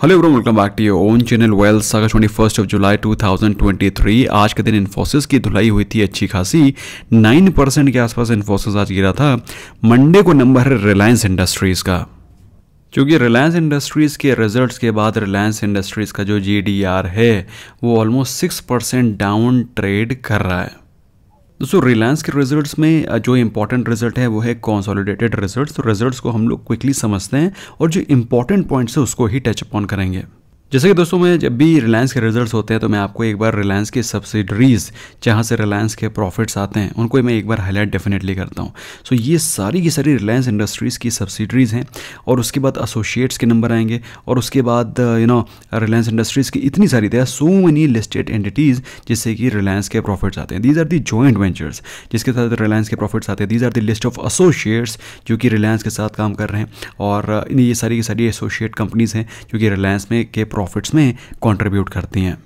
hello everyone welcome back to your own channel wells अगर twenty first of July 2023 आज के दिन इन्फोसिस की धुलाई हुई थी अच्छी खासी 9 परसेंट के आसपास इन्फोसिस आज गिरा था मंडे को नंबर है रिलायंस इंडस्ट्रीज़ का क्योंकि रिलायंस इंडस्ट्रीज़ के रिजल्ट्स के बाद रिलायंस इंडस्ट्रीज़ का जो जी है वो almost six percent down trade कर रहा है दोस्तों रिलायंस के रिजल्ट्स में जो इंपॉर्टेंट रिजल्ट है वो है कॉन्सोलिडेटेड रिजल्ट्स तो रिजल्ट्स को हम लोग क्विकली समझते हैं और जो इंपॉर्टेंट पॉइंट्स है उसको ही टच अपॉन करेंगे जैसे कि दोस्तों मैं जब भी रिलायंस के रिजल्ट्स होते हैं तो मैं आपको एक बार रिलायंस के सब्सिडरीज़ जहाँ से रिलायंस के प्रॉफिट्स आते हैं उनको मैं एक बार हाईलाइट डेफिनेटली करता हूँ सो ये सारी की सारी रिलायंस इंडस्ट्रीज़ की सब्सिडरीज़ हैं और उसके बाद एसोशिएट्स के नंबर आएंगे और उसके बाद यू नो रिलायंस इंडस्ट्रीज़ की इतनी सारी there so many listed entities जिससे कि रिलायंस के प्रॉफिट्स आते हैं these are the joint ventures जिसके साथ रिलायंस के प्रॉफिट्स आते हैं these are the list of associates जो कि रिलायंस के साथ काम कर रहे हैं और uh, ये सारी की सारी एसोशिएट कंपनीज़ हैं जो कि रिलायंस में के प्रॉफिट्स में कॉन्ट्रीब्यूट करती हैं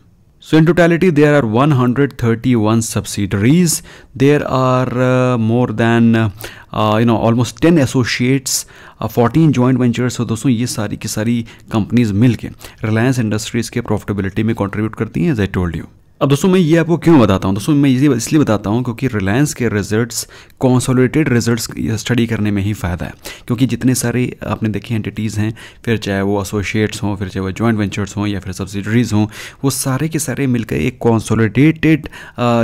so in totality there are 131 subsidiaries there are more than you know almost ten associates fourteen joint ventures दोस्तों ये सारी की सारी कंपनीज मिलकर रिलायंस इंडस्ट्रीज के प्रॉफिटेबिलिटी में कॉन्ट्रीब्यूट करती हैं एज आई टोल्ड यू अब दोस्तों मैं ये आपको क्यों बताता हूँ दोस्तों मैं ये इसलिए बताता हूँ क्योंकि रिलायंस के रिजल्ट्स कॉन्सोलेटेड रिजल्ट्स स्टडी करने में ही फ़ायदा है क्योंकि जितने सारे आपने देखे एंटिटीज़ हैं फिर चाहे वो एसोसिएट्स हों फिर चाहे वो जॉइंट वेंचर्स हों या फिर सब्सिडरीज़ हों वो सारे के सारे मिलकर एक कॉन्सोलिडेटेड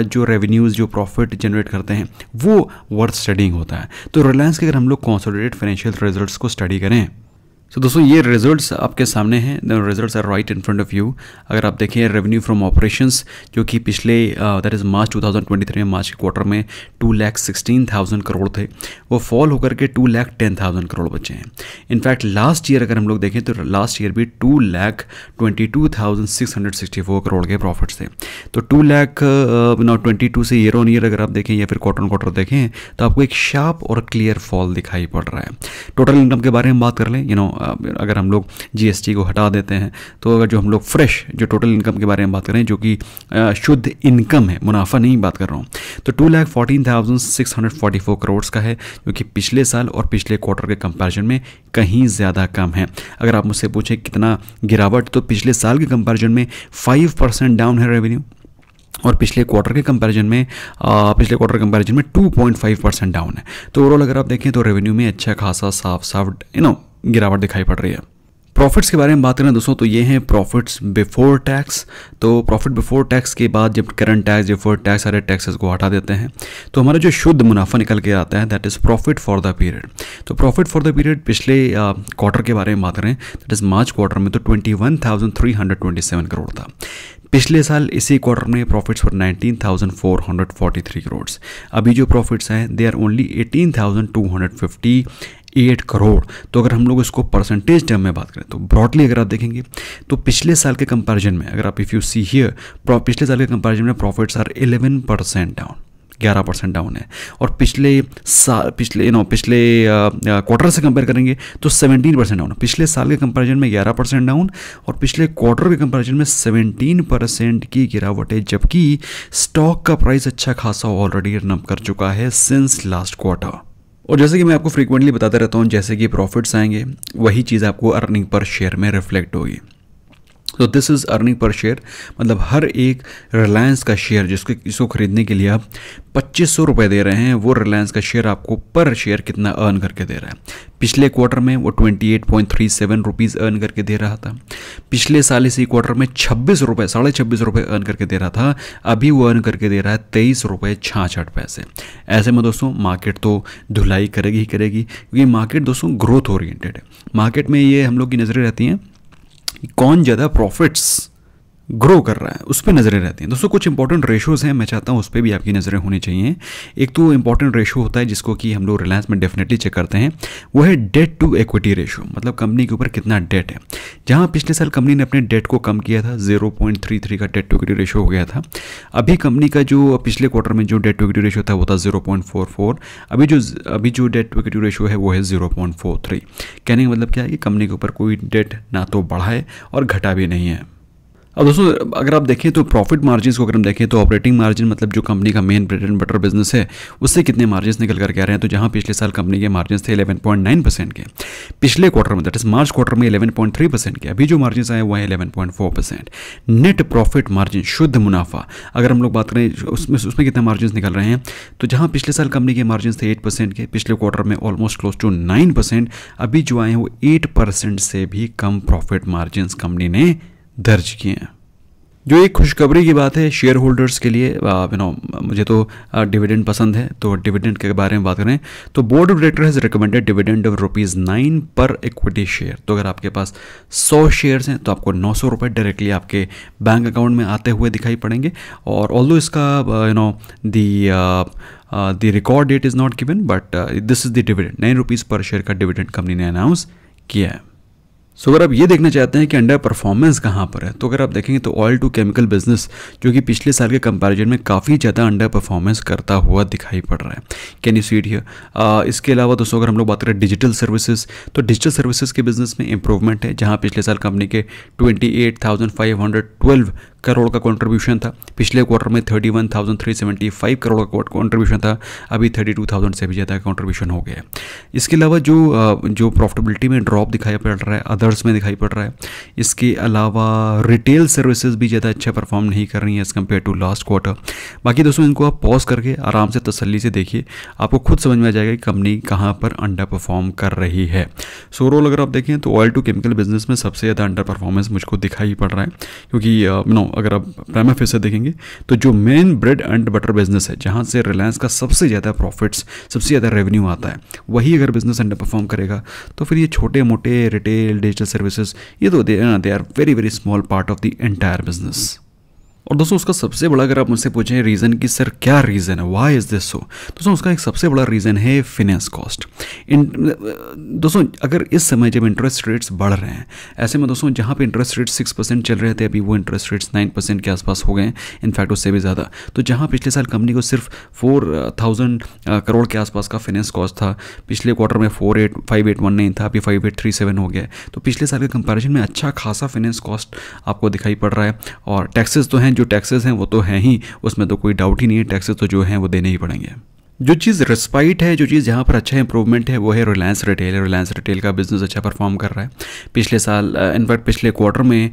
जो रेवेन्यूज़ जो प्रॉफिट जनरेट करते हैं वो वर्थ स्टडिंग होता है तो रिलायंस के अगर हम लोग कॉन्सोलिडेट फाइनेंशियल रिजल्ट को स्टडी करें सो so, दोस्तों ये रिजल्ट्स आपके सामने हैं the results are right in front of you अगर आप देखें रेवेन्यू फ्रॉम ऑपरेशंस जो कि पिछले दैट इज़ मार्च 2023 में मार्च के क्वार्टर में two lakh sixteen thousand crore थे वो फॉल होकर के two lakh ten thousand crore बचे हैं इनफैक्ट लास्ट ईयर अगर हम लोग देखें तो लास्ट ईयर भी two lakh twenty two thousand six hundred sixty four crore के प्रॉफिट्स थे तो two lakh now twenty two से ईयर ऑन ईयर अगर आप देखें या फिर क्वार्टर ऑन क्वार्टर देखें तो आपको एक शार्प और क्लियर फॉल दिखाई पड़ रहा है टोटल इनकम के बारे में बात कर लें यू you नो know, अगर हम लोग जी को हटा देते हैं तो अगर जो हम लोग फ्रेश जो टोटल इनकम के बारे में बात करें जो कि शुद्ध इनकम है मुनाफा नहीं बात कर रहा हूँ तो two lakh fourteen thousand six hundred forty four crores का है जो कि पिछले साल और पिछले क्वार्टर के कंपेरिजन में कहीं ज़्यादा कम है अगर आप मुझसे पूछें कितना गिरावट तो पिछले साल के कंपेरिजन में फाइव परसेंट डाउन है रेवेन्यू और पिछले क्वार्टर के कंपैरिजन में आ, पिछले क्वार्टर के कंपैरिजन में 2.5 परसेंट डाउन है तो ओवरऑल अगर आप देखें तो रेवेन्यू में अच्छा खासा साफ साफ यू नो गिरावट दिखाई पड़ रही है प्रॉफिट्स के बारे में बात करें दोस्तों तो ये हैं प्रॉफिट्स बिफोर टैक्स तो प्रॉफिट बिफोर टैक्स के बाद जब करंट टैक्स बिफोर टैक्स सारे टैक्सेस को हटा देते हैं तो हमारा जो शुद्ध मुनाफा निकल के आता है that is profit for the period तो प्रॉफिट फॉर द पीरियड पिछले क्वार्टर के बारे में बात करें दैट इज़ मार्च क्वार्टर में तो twenty one thousand three hundred twenty seven crore था पिछले साल इसी क्वार्टर में प्रॉफिट्स फॉर 19,443 करोड़ अभी जो प्रॉफिट्स हैं they are only 18,250 eight crore तो अगर हम लोग इसको परसेंटेज टर्म में बात करें तो ब्रॉडली अगर आप देखेंगे तो पिछले साल के कंपैरिजन में अगर आप इफ़ यू सी हियर पिछले साल के कंपैरिजन में profits are eleven percent down ग्यारह परसेंट डाउन है और पिछले साल पिछले नो पिछले क्वार्टर से कंपेयर करेंगे तो सेवेंटीन परसेंट डाउन पिछले साल के कंपैरिजन में ग्यारह परसेंट डाउन और पिछले क्वार्टर के कंपैरिजन में सेवेंटीन परसेंट की गिरावट है जबकि स्टॉक का प्राइस अच्छा खासा ऑलरेडी नम कर चुका है सिंस लास्ट क्वार्टर और जैसे कि मैं आपको फ्रीक्वेंटली बताता रहता हूँ जैसे कि प्रॉफिट्स आएंगे वही चीज़ आपको अर्निंग पर शेयर में रिफ्लेक्ट होगी तो this is earning per share मतलब हर एक रिलायंस का शेयर जिसको इसको खरीदने के लिए आप पच्चीस सौ रुपये दे रहे हैं वो रिलायंस का शेयर आपको पर शेयर कितना अर्न करके दे रहा है पिछले क्वार्टर में वो twenty eight point three seven rupees earn करके दे रहा था पिछले साल इसी क्वार्टर में छब्बीस रुपये साढ़े छब्बीस रुपये अर्न करके दे रहा था अभी वो अर्न करके दे रहा है तेईस रुपये छाछठ पैसे ऐसे में दोस्तों मार्केट तो धुलाई करेगी ही करेगी क्योंकि मार्केट दोस्तों ग्रोथ ओरिएंटेड है मार्केट में ये हम लोग की नज़रें रहती हैं कौन ज़्यादा प्रॉफिट्स ग्रो कर रहा है उस पर नज़रें रहती हैं दोस्तों कुछ इंपॉर्टेंट रेशोज़ हैं मैं चाहता हूँ उस पर भी आपकी नज़रें होनी चाहिए एक तो इंपॉर्टेंट रेशो होता है जिसको कि हम लोग रिलायंस में डेफिनेटली चेक करते हैं वो है डेट टू इक्विटी रेशो मतलब कंपनी के ऊपर कितना डेट है जहाँ पिछले साल कंपनी ने अपने डेट को कम किया था जीरो का डेट टू इक्विटी रेशो हो गया था अभी कंपनी का जो पिछले क्वार्टर में जो डेट टू इक्विटी रेशो था वो था जीरो अभी जो अभी जो डेट टू इक्विटी रेशो है वो है जीरो कहने का मतलब क्या है कि कंपनी के ऊपर कोई डेट ना तो बढ़ा है और घटा भी नहीं है अब दोस्तों अगर आप देखें तो प्रॉफिट मार्जिन को अगर हम देखें तो ऑपरेटिंग मार्जिन मतलब जो कंपनी का main bread and butter business है उससे कितने मार्जिन निकल कर कह रहे हैं तो जहां पिछले साल कंपनी के मार्जिन थे 11.9 परसेंट के पिछले क्वार्टर में दैट इज मार्च क्वार्टर में 11.3 परसेंट के अभी जो मार्जिन आए वह eleven percent net profit margin शुद्ध मुनाफा अगर हम लोग बात करें उसमें उसमें कितने मार्जिन निकल रहे हैं तो जहाँ पिछले साल कंपनी के मार्जिन थे एट परसेंट के पिछले क्वार्टर में almost close to nine percent अभी जो आए हैं वो एट परसेंट से भी कम प्रॉफिट मार्जिन कंपनी ने दर्ज किए हैं जो एक खुशखबरी की बात है शेयर होल्डर्स के लिए यू नो मुझे तो डिविडेंड पसंद है तो डिविडेंड के बारे में बात करें तो board of director has recommended dividend of rupees nine per equity share तो अगर आपके पास सौ शेयर्स हैं तो आपको नौ सौ रुपये डायरेक्टली आपके बैंक अकाउंट में आते हुए दिखाई पड़ेंगे और ऑल इसका you know the the record date is not given but this is the dividend nine rupees per share का डिविडेंड कंपनी ने अनाउंस किया है सो अगर आप ये देखना चाहते हैं कि अंडर परफॉर्मेंस कहाँ पर है तो अगर आप देखेंगे तो ऑयल टू केमिकल बिजनेस जो कि पिछले साल के कंपैरिजन में काफ़ी ज़्यादा अंडर परफॉर्मेंस करता हुआ दिखाई पड़ रहा है कैन यू सीट हियर इसके अलावा दोस्तों अगर हम लोग बात करें डिजिटल सर्विसेज तो डिजिटल सर्विसेज के बिजनेस में इंप्रूवमेंट है जहाँ पिछले साल कंपनी के ट्वेंटी करोड़ का कॉन्ट्रीब्यूशन था पिछले क्वार्टर में thirty one thousand three seventy five crore का कॉन्ट्रीब्यूशन था अभी थर्टी टू थाउजेंड से भी ज़्यादा कॉन्ट्रीब्यूशन हो गया है इसके अलावा जो जो प्रॉफिटेबिलिटी में ड्रॉप दिखाई पड़ रहा है अदर्स में दिखाई पड़ रहा है इसके अलावा रिटेल सर्विसेज भी ज़्यादा अच्छा परफॉर्म नहीं कर रही है as compare to last quarter बाकी दोस्तों इनको आप पॉज करके आराम से तसली से देखिए आपको खुद समझ में आ जाएगा कि कंपनी कहाँ पर अंडर परफॉर्म कर रही है सो रोल अगर आप देखें तो ऑयल टू केमिकल बिजनेस में सबसे ज़्यादा अंडर परफॉर्मेंस मुझको दिखाई पड़ रहा है क्योंकि नो अगर आप प्राइमा फेस से देखेंगे तो जो main bread and butter business है जहाँ से रिलायंस का सबसे ज़्यादा प्रॉफिट्स सबसे ज़्यादा रेवेन्यू आता है वही अगर बिजनेस अंडर परफॉर्म करेगा तो फिर ये छोटे मोटे रिटेल डिजिटल सर्विसेज ये तो they are very very small part of the entire business और दोस्तों उसका सबसे बड़ा अगर आप मुझसे पूछें रीज़न कि सर क्या रीज़न है वाई इज़ दिस सो दोस्तों उसका एक सबसे बड़ा रीज़न है फिनेंस कॉस्ट दोस्तों अगर इस समय जब इंटरेस्ट रेट्स बढ़ रहे हैं ऐसे में दोस्तों जहाँ पर इंटरेस्ट रेट सिक्स परसेंट चल रहे थे अभी वो इंटरेस्ट रेट्स नाइन परसेंट के आसपास हो गए हैं इनफैक्ट उससे भी ज़्यादा तो जहाँ पिछले साल कंपनी को सिर्फ फोर थाउजेंड करोड़ के आसपास का फिनेंस कॉस्ट था पिछले क्वार्टर में four eight five eight one nine था अभी फाइव एट थ्री सेवन हो गया तो पिछले साल के कंपेरिजन में अच्छा खासा फाइनेंस कॉस्ट आपको दिखाई पड़ रहा है और टैक्सेस तो हैं जो जो टैक्सेस हैं वो तो हैं ही उसमें तो कोई डाउट ही नहीं है टैक्सेस तो जो हैं वो देने ही पड़ेंगे जो चीज़ रिस्पाइट है जो चीज़ यहाँ पर अच्छा इंप्रूवमेंट है वो है रिलायंस रिटेल रिलायंस रिटेल का बिज़नेस अच्छा परफॉर्म कर रहा है पिछले साल इनफैक्ट पिछले क्वार्टर में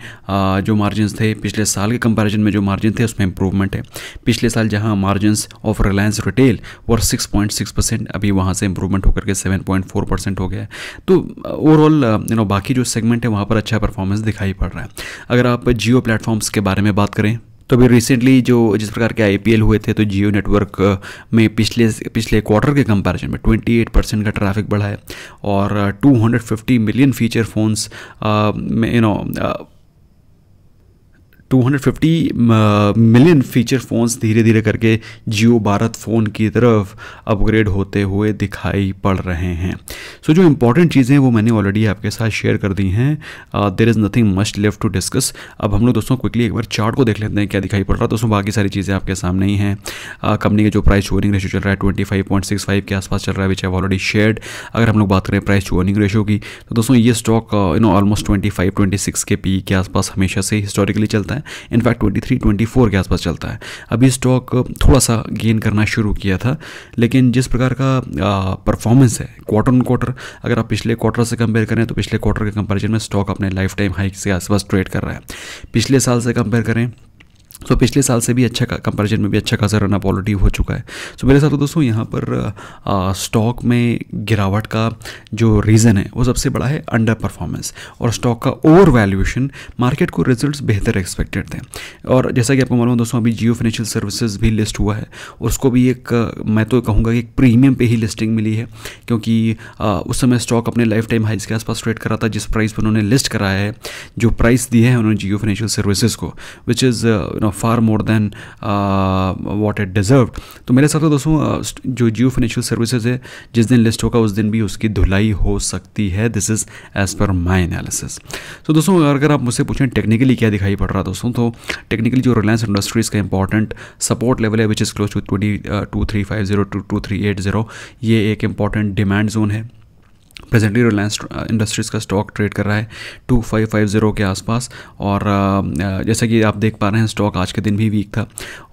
जो मार्जिन थे पिछले साल के कंपैरिजन में जो मार्जिन थे उसमें इंप्रूवमेंट है पिछले साल जहाँ margins of Reliance retail were six point six percent अभी वहाँ से इंप्रूवमेंट होकर के सेवन पॉइंट फोर परसेंट हो गया तो ओवरऑल यू नो बाकी जो सेगमेंट है वहाँ पर अच्छा परफॉर्मेंस दिखाई पड़ रहा है अगर आप जियो प्लेटफॉर्म्स के बारे में बात करें तो अभी रिसेंटली जो जिस प्रकार के आई हुए थे तो जियो नेटवर्क में पिछले पिछले क्वार्टर के कंपैरिजन में 28 परसेंट का ट्रैफिक बढ़ा है और 250 मिलियन फीचर फ़ोन्स में you know 250 million feature phones धीरे धीरे करके जियो भारत फ़ोन की तरफ अपग्रेड होते हुए दिखाई पड़ रहे हैं सो so, जो इंपॉर्टेंट चीज़ें हैं वो मैंने ऑलरेडी आपके साथ शेयर कर दी हैं there is nothing must left to discuss अब हम लोग दोस्तों क्विकली एक बार चार्ट को देख लेते हैं क्या दिखाई पड़ रहा है दोस्तों बाकी सारी चीज़ें आपके सामने ही हैं कंपनी uh, का जो प्राइस अर्निंग रेशो चल रहा है twenty five point six five के आसपास चल रहा है विच एव ऑलरेडी शेयर अगर हम लोग बात करें प्राइस अर्निंग रेशो की तो दोस्तों ये stock you know almost twenty five twenty six के पी e के आसपास हमेशा से हिस्टोरिकली चलता है है इनफैक्ट ट्वेंटी फोर के आसपास चलता है अभी स्टॉक थोड़ा सा गेन करना शुरू किया था लेकिन जिस प्रकार का परफॉर्मेंस है क्वार्टर ऑन क्वार्टर अगर आप पिछले क्वार्टर से कंपेयर करें तो पिछले क्वार्टर के कंपेरिजन में स्टॉक अपने लाइफ टाइम हाइक के आसपास ट्रेड कर रहा है पिछले साल से कंपेयर करें सो तो so, पिछले साल से भी अच्छा कंपेरिजन में भी अच्छा खासा रन अप हो चुका है सो so, मेरे साथ से तो दोस्तों यहाँ पर स्टॉक में गिरावट का जो रीज़न है वो सबसे बड़ा है अंडर परफॉर्मेंस और स्टॉक का ओवर वैल्यूएशन मार्केट को रिजल्ट्स बेहतर एक्सपेक्टेड थे और जैसा कि आपको मालूम दोस्तों अभी जियो फाइनेंशियल सर्विसेज भी लिस्ट हुआ है उसको भी एक मैं तो कहूँगा कि एक प्रीमियम पर ही लिस्टिंग मिली है क्योंकि आ, उस समय स्टॉक अपने लाइफ टाइम हाइज के आसपास ट्रेड करा था जिस प्राइस पर उन्होंने लिस्ट कराया है जो प्राइस दिया है उन्होंने जियो फाइनेंशियल सर्विसेज को which is no far more than what it deserve तो मेरे हिसाब से तो दोस्तों uh, जो जियो फाइनेंशियल सर्विसेज है जिस दिन लिस्ट होगा उस दिन भी उसकी धुलाई हो सकती है this is as per my analysis तो दोस्तों अगर आप मुझसे पूछें टेक्निकली क्या दिखाई पड़ रहा दोस्तों तो टेक्निकली जो रिलायंस इंडस्ट्रीज़ का इंपॉर्टेंट सपोर्ट लेवल है which is close to twenty two three five zero two two three eight zero ये एक इंपॉर्टेंट डिमांड जोन है प्रेजेंटली रिलायंस इंडस्ट्रीज़ का स्टॉक ट्रेड कर रहा है टू फाइव फाइव ज़ीरो के आसपास और uh, uh, जैसा कि आप देख पा रहे हैं स्टॉक आज के दिन भी वीक था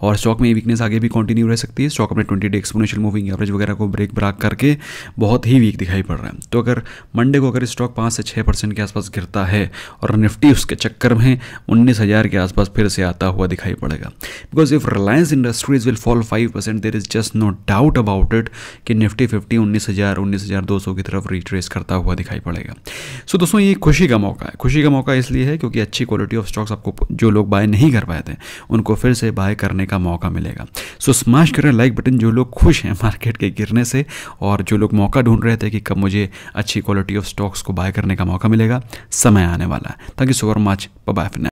और स्टॉक में ये वीकनेस आगे भी कंटिन्यू रह सकती है स्टॉक अपने twenty day exponential moving average वगैरह को ब्रेक ब्राक करके बहुत ही वीक दिखाई पड़ रहा है तो अगर मंडे को अगर स्टॉक पाँच से छः परसेंट के आसपास गिरता है और निफ्टी उसके चक्कर में उन्नीस हज़ार के आसपास फिर से आता हुआ दिखाई पड़ेगा because if Reliance industries will fall five percent there is just no doubt about it कि निफ्टी फिफ्टी उन्नीस हज़ार उन्नीस हज़ार दो सौ की तरफ रिट्रेट ट्रेस करता हुआ दिखाई पड़ेगा सो so, दोस्तों ये खुशी का मौका है खुशी का मौका इसलिए है क्योंकि अच्छी क्वालिटी ऑफ स्टॉक्स आपको जो लोग बाय नहीं कर पाए थे उनको फिर से बाय करने का मौका मिलेगा सो so, स्मैश करें लाइक बटन जो लोग खुश हैं मार्केट के गिरने से और जो लोग मौका ढूंढ रहे थे कि कब मुझे अच्छी क्वालिटी ऑफ स्टॉक्स को बाय करने का मौका मिलेगा समय आने वाला है thank you so much bye